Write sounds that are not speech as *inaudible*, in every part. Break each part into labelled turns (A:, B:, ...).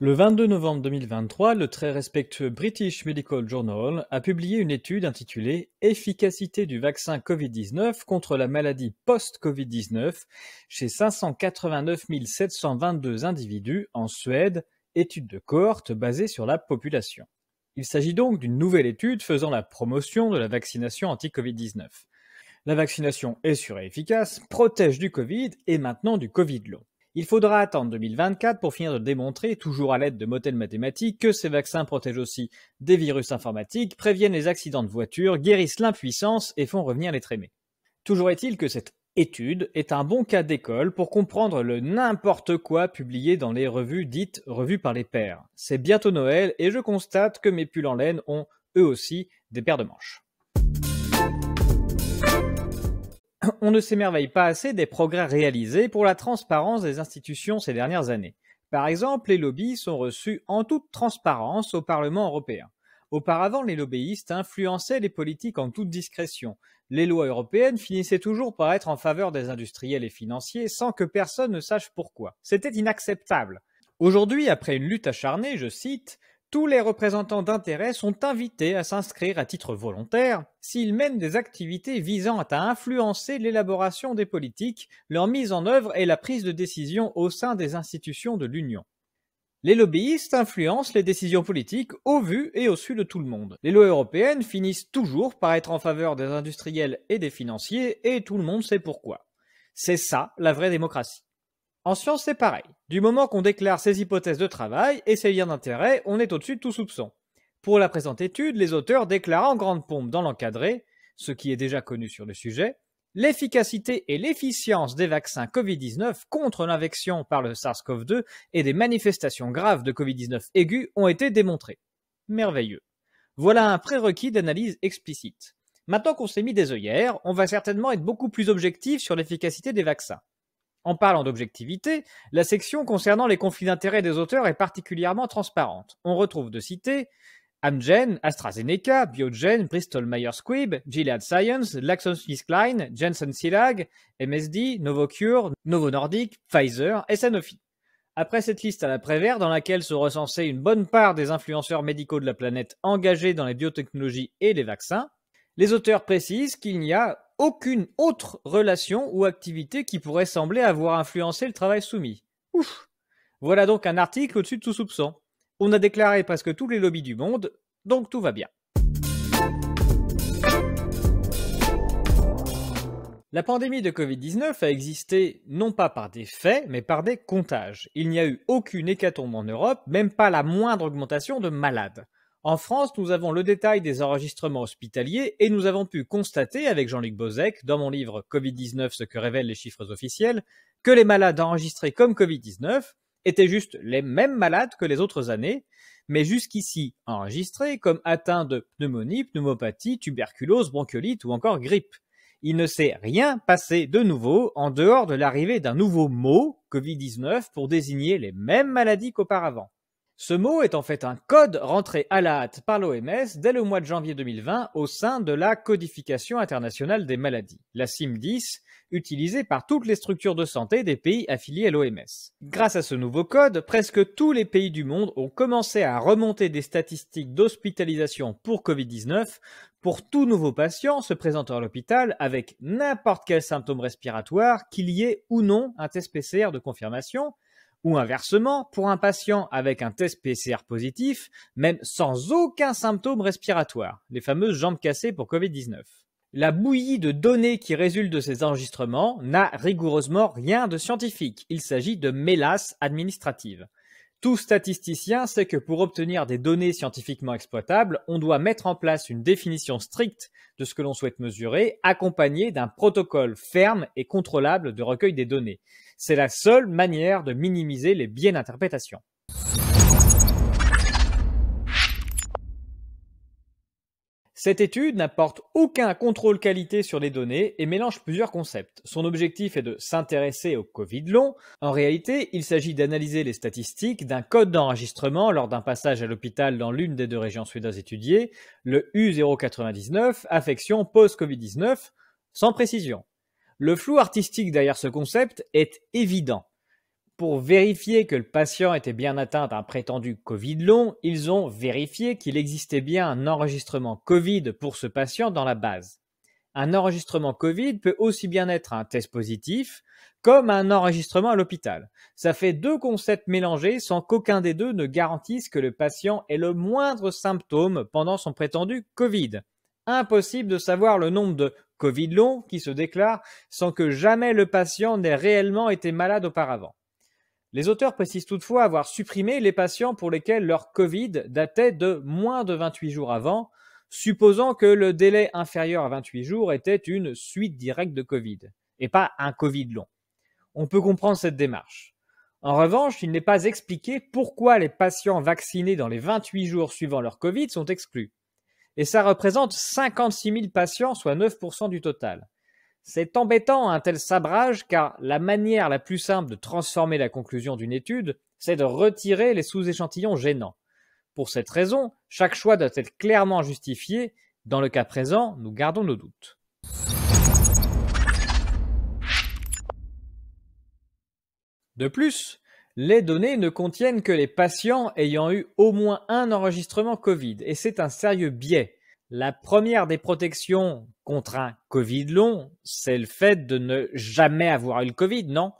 A: Le 22 novembre 2023, le très respectueux British Medical Journal a publié une étude intitulée Efficacité du vaccin Covid-19 contre la maladie post-Covid-19 chez 589 722 individus en Suède, étude de cohorte basée sur la population. Il s'agit donc d'une nouvelle étude faisant la promotion de la vaccination anti-Covid-19. La vaccination est sûre et efficace, protège du Covid et maintenant du Covid long. Il faudra attendre 2024 pour finir de démontrer, toujours à l'aide de modèles mathématiques, que ces vaccins protègent aussi des virus informatiques, préviennent les accidents de voiture, guérissent l'impuissance et font revenir les trémés. Toujours est-il que cette étude est un bon cas d'école pour comprendre le n'importe quoi publié dans les revues dites revues par les pairs. C'est bientôt Noël et je constate que mes pulls en laine ont, eux aussi, des paires de manches. *coughs* on ne s'émerveille pas assez des progrès réalisés pour la transparence des institutions ces dernières années. Par exemple, les lobbies sont reçus en toute transparence au Parlement européen. Auparavant, les lobbyistes influençaient les politiques en toute discrétion. Les lois européennes finissaient toujours par être en faveur des industriels et financiers sans que personne ne sache pourquoi. C'était inacceptable. Aujourd'hui, après une lutte acharnée, je cite, tous les représentants d'intérêts sont invités à s'inscrire à titre volontaire s'ils mènent des activités visant à influencer l'élaboration des politiques, leur mise en œuvre et la prise de décision au sein des institutions de l'Union. Les lobbyistes influencent les décisions politiques au vu et au su de tout le monde. Les lois européennes finissent toujours par être en faveur des industriels et des financiers, et tout le monde sait pourquoi. C'est ça la vraie démocratie. En science, c'est pareil. Du moment qu'on déclare ses hypothèses de travail et ses liens d'intérêt, on est au-dessus de tout soupçon. Pour la présente étude, les auteurs déclarent en grande pompe dans l'encadré, ce qui est déjà connu sur le sujet, l'efficacité et l'efficience des vaccins Covid-19 contre l'infection par le SARS-CoV-2 et des manifestations graves de Covid-19 aiguë ont été démontrées. Merveilleux. Voilà un prérequis d'analyse explicite. Maintenant qu'on s'est mis des œillères, on va certainement être beaucoup plus objectif sur l'efficacité des vaccins. En parlant d'objectivité, la section concernant les conflits d'intérêts des auteurs est particulièrement transparente. On retrouve de citer Amgen, AstraZeneca, Biogen, Bristol Myers Squibb, Gilead Science, GlaxoSmithKline, Jensen Silag, MSD, Novocure, Novo Pfizer et Sanofi. Après cette liste à la Prévert, dans laquelle sont recensés une bonne part des influenceurs médicaux de la planète engagés dans les biotechnologies et les vaccins, les auteurs précisent qu'il n'y a aucune autre relation ou activité qui pourrait sembler avoir influencé le travail soumis. Ouf Voilà donc un article au-dessus de tout soupçon. On a déclaré presque tous les lobbies du monde, donc tout va bien. La pandémie de Covid-19 a existé non pas par des faits, mais par des comptages. Il n'y a eu aucune hécatombe en Europe, même pas la moindre augmentation de malades. En France, nous avons le détail des enregistrements hospitaliers et nous avons pu constater avec Jean-Luc Bozek, dans mon livre Covid-19, ce que révèlent les chiffres officiels, que les malades enregistrés comme Covid-19 étaient juste les mêmes malades que les autres années, mais jusqu'ici enregistrés comme atteints de pneumonie, pneumopathie, tuberculose, bronchiolite ou encore grippe. Il ne s'est rien passé de nouveau en dehors de l'arrivée d'un nouveau mot, Covid-19, pour désigner les mêmes maladies qu'auparavant. Ce mot est en fait un code rentré à la hâte par l'OMS dès le mois de janvier 2020 au sein de la codification internationale des maladies, la CIM10, utilisée par toutes les structures de santé des pays affiliés à l'OMS. Grâce à ce nouveau code, presque tous les pays du monde ont commencé à remonter des statistiques d'hospitalisation pour Covid-19 pour tout nouveau patient se présentant à l'hôpital avec n'importe quel symptôme respiratoire, qu'il y ait ou non un test PCR de confirmation, ou inversement, pour un patient avec un test PCR positif, même sans aucun symptôme respiratoire, les fameuses jambes cassées pour Covid-19. La bouillie de données qui résulte de ces enregistrements n'a rigoureusement rien de scientifique. Il s'agit de mélasse administrative. Tout statisticien sait que pour obtenir des données scientifiquement exploitables, on doit mettre en place une définition stricte de ce que l'on souhaite mesurer, accompagnée d'un protocole ferme et contrôlable de recueil des données. C'est la seule manière de minimiser les biais d'interprétation. Cette étude n'apporte aucun contrôle qualité sur les données et mélange plusieurs concepts. Son objectif est de s'intéresser au Covid long. En réalité, il s'agit d'analyser les statistiques d'un code d'enregistrement lors d'un passage à l'hôpital dans l'une des deux régions suédoises étudiées, le U099, affection post-Covid-19, sans précision. Le flou artistique derrière ce concept est évident. Pour vérifier que le patient était bien atteint d'un prétendu Covid long, ils ont vérifié qu'il existait bien un enregistrement Covid pour ce patient dans la base. Un enregistrement Covid peut aussi bien être un test positif comme un enregistrement à l'hôpital. Ça fait deux concepts mélangés sans qu'aucun des deux ne garantisse que le patient ait le moindre symptôme pendant son prétendu Covid impossible de savoir le nombre de Covid longs » qui se déclarent sans que jamais le patient n'ait réellement été malade auparavant. Les auteurs précisent toutefois avoir supprimé les patients pour lesquels leur Covid datait de moins de 28 jours avant, supposant que le délai inférieur à 28 jours était une suite directe de Covid, et pas un Covid long. On peut comprendre cette démarche. En revanche, il n'est pas expliqué pourquoi les patients vaccinés dans les 28 jours suivant leur Covid sont exclus. Et ça représente 56 000 patients, soit 9% du total. C'est embêtant un tel sabrage car la manière la plus simple de transformer la conclusion d'une étude, c'est de retirer les sous-échantillons gênants. Pour cette raison, chaque choix doit être clairement justifié. Dans le cas présent, nous gardons nos doutes. De plus, les données ne contiennent que les patients ayant eu au moins un enregistrement Covid, et c'est un sérieux biais. La première des protections contre un Covid long, c'est le fait de ne jamais avoir eu le Covid, non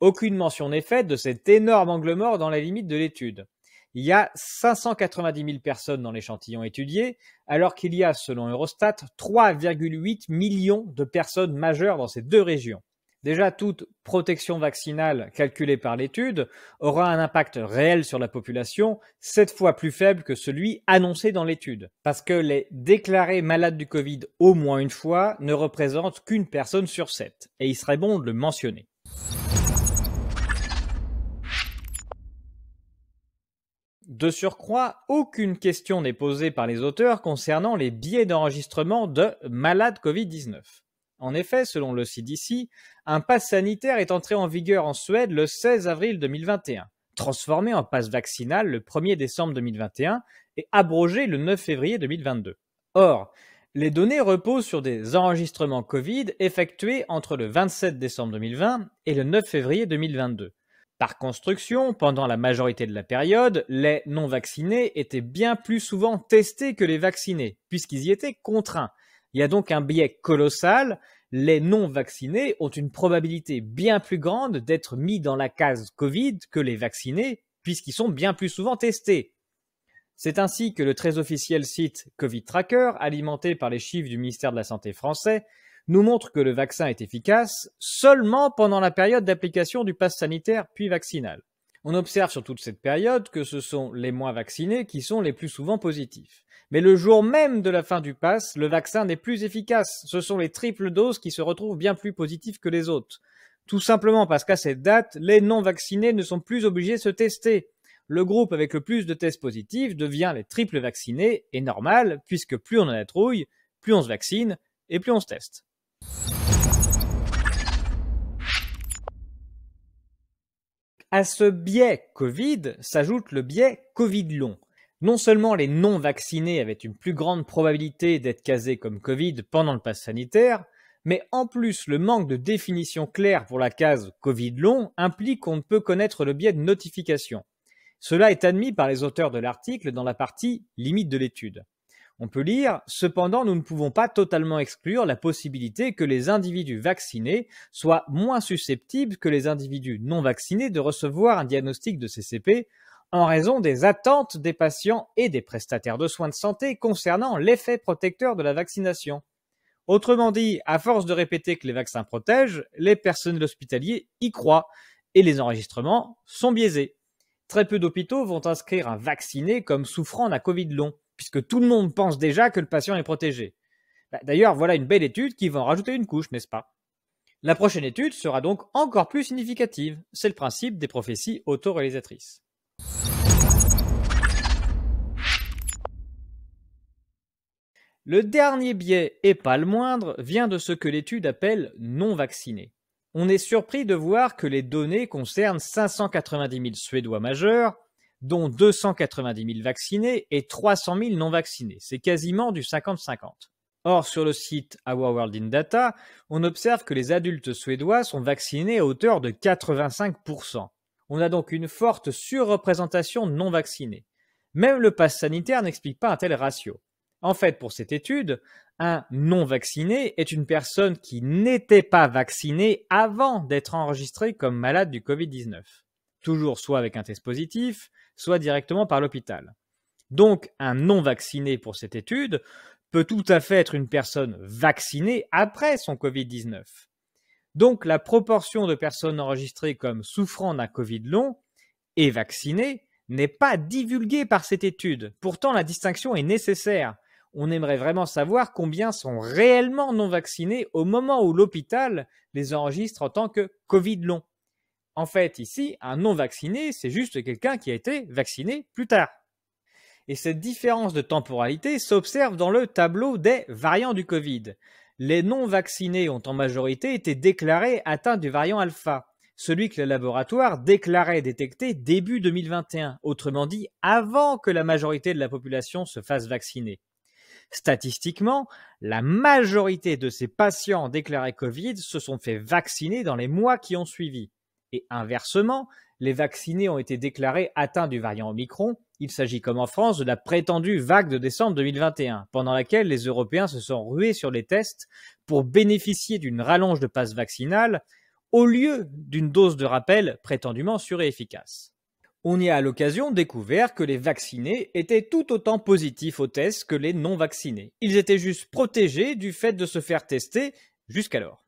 A: Aucune mention n'est faite de cet énorme angle mort dans la limite de l'étude. Il y a 590 000 personnes dans l'échantillon étudié, alors qu'il y a, selon Eurostat, 3,8 millions de personnes majeures dans ces deux régions. Déjà, toute protection vaccinale calculée par l'étude aura un impact réel sur la population, sept fois plus faible que celui annoncé dans l'étude, parce que les déclarés malades du Covid au moins une fois ne représentent qu'une personne sur sept, et il serait bon de le mentionner. De surcroît, aucune question n'est posée par les auteurs concernant les biais d'enregistrement de malades Covid-19. En effet, selon le CDC, un pass sanitaire est entré en vigueur en Suède le 16 avril 2021, transformé en passe vaccinal le 1er décembre 2021 et abrogé le 9 février 2022. Or, les données reposent sur des enregistrements Covid effectués entre le 27 décembre 2020 et le 9 février 2022. Par construction, pendant la majorité de la période, les non vaccinés étaient bien plus souvent testés que les vaccinés, puisqu'ils y étaient contraints, il y a donc un biais colossal. Les non-vaccinés ont une probabilité bien plus grande d'être mis dans la case Covid que les vaccinés, puisqu'ils sont bien plus souvent testés. C'est ainsi que le très officiel site Covid Tracker, alimenté par les chiffres du ministère de la Santé français, nous montre que le vaccin est efficace seulement pendant la période d'application du pass sanitaire puis vaccinal. On observe sur toute cette période que ce sont les moins vaccinés qui sont les plus souvent positifs. Mais le jour même de la fin du pass, le vaccin n'est plus efficace. Ce sont les triples doses qui se retrouvent bien plus positifs que les autres. Tout simplement parce qu'à cette date, les non vaccinés ne sont plus obligés de se tester. Le groupe avec le plus de tests positifs devient les triples vaccinés, et normal, puisque plus on en a trouille, plus on se vaccine et plus on se teste. À ce biais Covid s'ajoute le biais Covid long. Non seulement les non-vaccinés avaient une plus grande probabilité d'être casés comme Covid pendant le pass sanitaire, mais en plus le manque de définition claire pour la case Covid long implique qu'on ne peut connaître le biais de notification. Cela est admis par les auteurs de l'article dans la partie limite de l'étude. On peut lire Cependant, nous ne pouvons pas totalement exclure la possibilité que les individus vaccinés soient moins susceptibles que les individus non vaccinés de recevoir un diagnostic de CCP en raison des attentes des patients et des prestataires de soins de santé concernant l'effet protecteur de la vaccination. Autrement dit, à force de répéter que les vaccins protègent, les personnels hospitaliers y croient et les enregistrements sont biaisés. Très peu d'hôpitaux vont inscrire un vacciné comme souffrant d'un Covid long puisque tout le monde pense déjà que le patient est protégé. Bah, d'ailleurs, voilà une belle étude qui va en rajouter une couche, n'est-ce pas La prochaine étude sera donc encore plus significative. C'est le principe des prophéties autoréalisatrices. Le dernier biais, et pas le moindre, vient de ce que l'étude appelle non vaccinés. On est surpris de voir que les données concernent 590 000 Suédois majeurs, dont 290 000 vaccinés et 300 000 non vaccinés. C'est quasiment du 50-50. Or, sur le site Our World in Data, on observe que les adultes suédois sont vaccinés à hauteur de 85%. On a donc une forte surreprésentation non vaccinée. Même le pass sanitaire n'explique pas un tel ratio. En fait, pour cette étude, un non vacciné est une personne qui n'était pas vaccinée avant d'être enregistrée comme malade du Covid-19. Toujours soit avec un test positif, soit directement par l'hôpital. Donc, un non vacciné pour cette étude peut tout à fait être une personne vaccinée après son Covid-19. Donc, la proportion de personnes enregistrées comme souffrant d'un Covid long et vaccinées n'est pas divulguée par cette étude. Pourtant, la distinction est nécessaire. On aimerait vraiment savoir combien sont réellement non vaccinés au moment où l'hôpital les enregistre en tant que Covid long. En fait, ici, un non vacciné, c'est juste quelqu'un qui a été vacciné plus tard. Et cette différence de temporalité s'observe dans le tableau des variants du Covid. Les non vaccinés ont en majorité été déclarés atteints du variant alpha, celui que le laboratoire déclarait détecté début 2021, autrement dit avant que la majorité de la population se fasse vacciner. Statistiquement, la majorité de ces patients déclarés Covid se sont fait vacciner dans les mois qui ont suivi. Et inversement, les vaccinés ont été déclarés atteints du variant Omicron. Il s'agit, comme en France, de la prétendue vague de décembre 2021, pendant laquelle les Européens se sont rués sur les tests pour bénéficier d'une rallonge de passe vaccinale au lieu d'une dose de rappel prétendument sûre et efficace. On y a à l'occasion découvert que les vaccinés étaient tout autant positifs aux tests que les non vaccinés. Ils étaient juste protégés du fait de se faire tester jusqu'alors.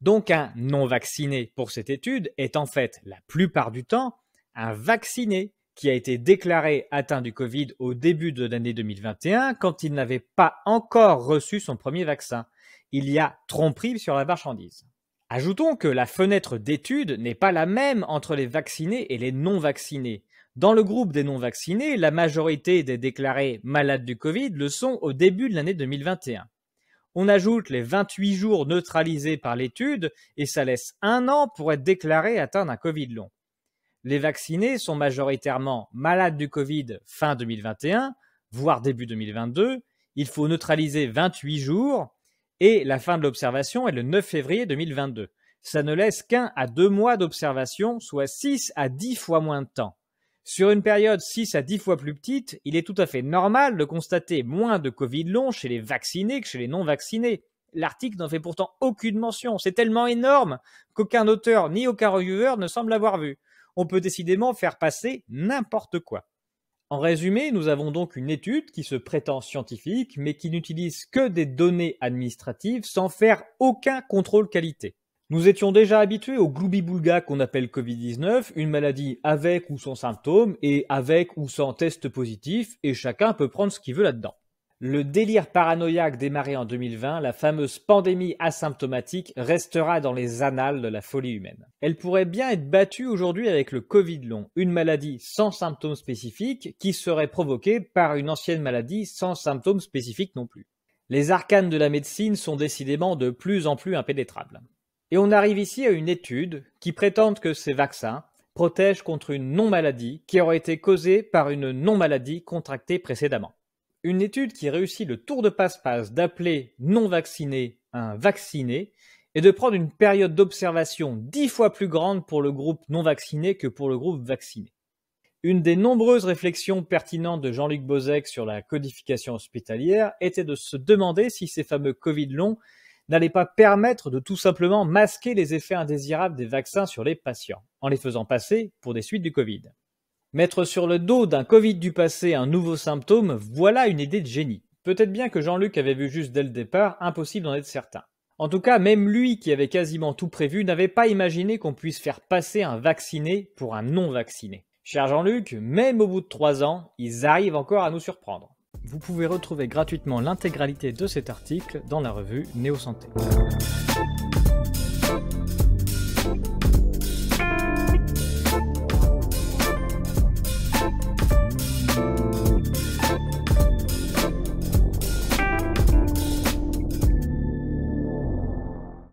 A: Donc un non vacciné pour cette étude est en fait la plupart du temps un vacciné qui a été déclaré atteint du Covid au début de l'année 2021 quand il n'avait pas encore reçu son premier vaccin. Il y a tromperie sur la marchandise. Ajoutons que la fenêtre d'étude n'est pas la même entre les vaccinés et les non vaccinés. Dans le groupe des non vaccinés, la majorité des déclarés malades du Covid le sont au début de l'année 2021. On ajoute les 28 jours neutralisés par l'étude et ça laisse un an pour être déclaré atteint d'un Covid long. Les vaccinés sont majoritairement malades du Covid fin 2021, voire début 2022. Il faut neutraliser 28 jours et la fin de l'observation est le 9 février 2022. Ça ne laisse qu'un à deux mois d'observation, soit 6 à 10 fois moins de temps. Sur une période 6 à 10 fois plus petite, il est tout à fait normal de constater moins de Covid long chez les vaccinés que chez les non vaccinés. L'article n'en fait pourtant aucune mention. C'est tellement énorme qu'aucun auteur ni aucun reviewer ne semble l'avoir vu. On peut décidément faire passer n'importe quoi. En résumé, nous avons donc une étude qui se prétend scientifique, mais qui n'utilise que des données administratives sans faire aucun contrôle qualité. Nous étions déjà habitués au Gloobibulga boulga qu'on appelle Covid-19, une maladie avec ou sans symptômes et avec ou sans test positif, et chacun peut prendre ce qu'il veut là-dedans. Le délire paranoïaque démarré en 2020, la fameuse pandémie asymptomatique, restera dans les annales de la folie humaine. Elle pourrait bien être battue aujourd'hui avec le Covid long, une maladie sans symptômes spécifiques qui serait provoquée par une ancienne maladie sans symptômes spécifiques non plus. Les arcanes de la médecine sont décidément de plus en plus impénétrables. Et on arrive ici à une étude qui prétend que ces vaccins protègent contre une non-maladie qui aurait été causée par une non-maladie contractée précédemment. Une étude qui réussit le tour de passe-passe d'appeler non vacciné un vacciné et de prendre une période d'observation dix fois plus grande pour le groupe non vacciné que pour le groupe vacciné. Une des nombreuses réflexions pertinentes de Jean-Luc Bozek sur la codification hospitalière était de se demander si ces fameux Covid longs n'allait pas permettre de tout simplement masquer les effets indésirables des vaccins sur les patients, en les faisant passer pour des suites du Covid. Mettre sur le dos d'un Covid du passé un nouveau symptôme, voilà une idée de génie. Peut-être bien que Jean-Luc avait vu juste dès le départ, impossible d'en être certain. En tout cas, même lui qui avait quasiment tout prévu n'avait pas imaginé qu'on puisse faire passer un vacciné pour un non vacciné. Cher Jean-Luc, même au bout de trois ans, ils arrivent encore à nous surprendre. Vous pouvez retrouver gratuitement l'intégralité de cet article dans la revue Néo Santé.